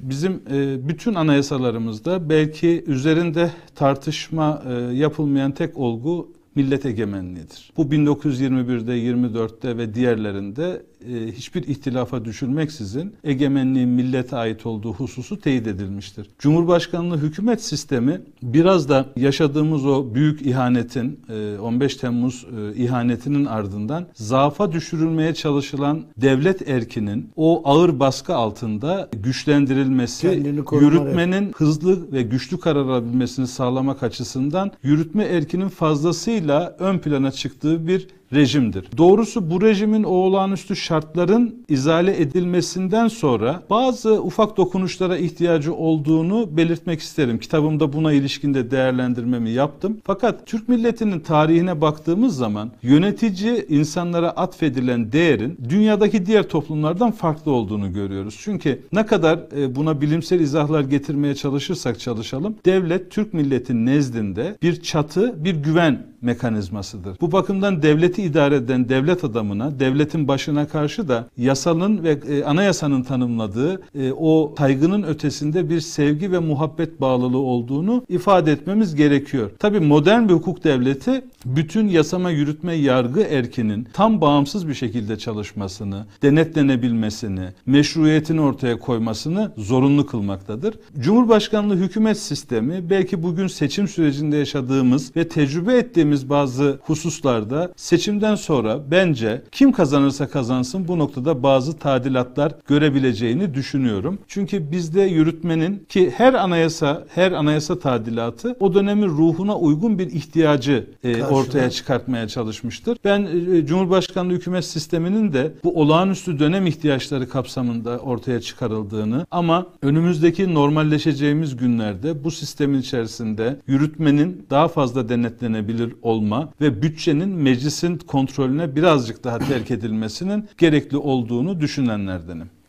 Bizim e, bütün anayasalarımızda belki üzerinde tartışma e, yapılmayan tek olgu millet egemenliğidir. Bu 1921'de, 24'te ve diğerlerinde e, hiçbir ihtilafa düşülmeksizin egemenliğin millete ait olduğu hususu teyit edilmiştir. Cumhurbaşkanlığı hükümet sistemi biraz da yaşadığımız o büyük ihanetin 15 e, Temmuz e, ihanetinin ardından zaafa düşürülmeye çalışılan devlet erkinin o ağır baskı altında güçlendirilmesi, yürütmenin hızlı ve güçlü karar alabilmesini sağlamak açısından yürütme erkinin fazlasıyla ön plana çıktığı bir rejimdir. Doğrusu bu rejimin o olağanüstü şartların izale edilmesinden sonra bazı ufak dokunuşlara ihtiyacı olduğunu belirtmek isterim. Kitabımda buna ilişkin de değerlendirmemi yaptım. Fakat Türk milletinin tarihine baktığımız zaman yönetici insanlara atfedilen değerin dünyadaki diğer toplumlardan farklı olduğunu görüyoruz. Çünkü ne kadar e, buna bilimsel izahlar getirmeye çalışırsak çalışalım devlet Türk milletin nezdinde bir çatı, bir güven mekanizmasıdır. Bu bakımdan devleti idare eden devlet adamına, devletin başına karşı da yasalın ve e, anayasanın tanımladığı e, o saygının ötesinde bir sevgi ve muhabbet bağlılığı olduğunu ifade etmemiz gerekiyor. Tabi modern bir hukuk devleti bütün yasama, yürütme, yargı erkinin tam bağımsız bir şekilde çalışmasını, denetlenebilmesini, meşruiyetini ortaya koymasını zorunlu kılmaktadır. Cumhurbaşkanlığı hükümet sistemi belki bugün seçim sürecinde yaşadığımız ve tecrübe ettiğimiz göremediğimiz bazı hususlarda seçimden sonra bence kim kazanırsa kazansın bu noktada bazı tadilatlar görebileceğini düşünüyorum. Çünkü bizde yürütmenin ki her anayasa her anayasa tadilatı o dönemin ruhuna uygun bir ihtiyacı e, ortaya çıkartmaya çalışmıştır. Ben e, Cumhurbaşkanlığı hükümet sisteminin de bu olağanüstü dönem ihtiyaçları kapsamında ortaya çıkarıldığını ama önümüzdeki normalleşeceğimiz günlerde bu sistemin içerisinde yürütmenin daha fazla denetlenebilir olma ve bütçenin meclisin kontrolüne birazcık daha terk edilmesinin gerekli olduğunu düşünenlerdenim.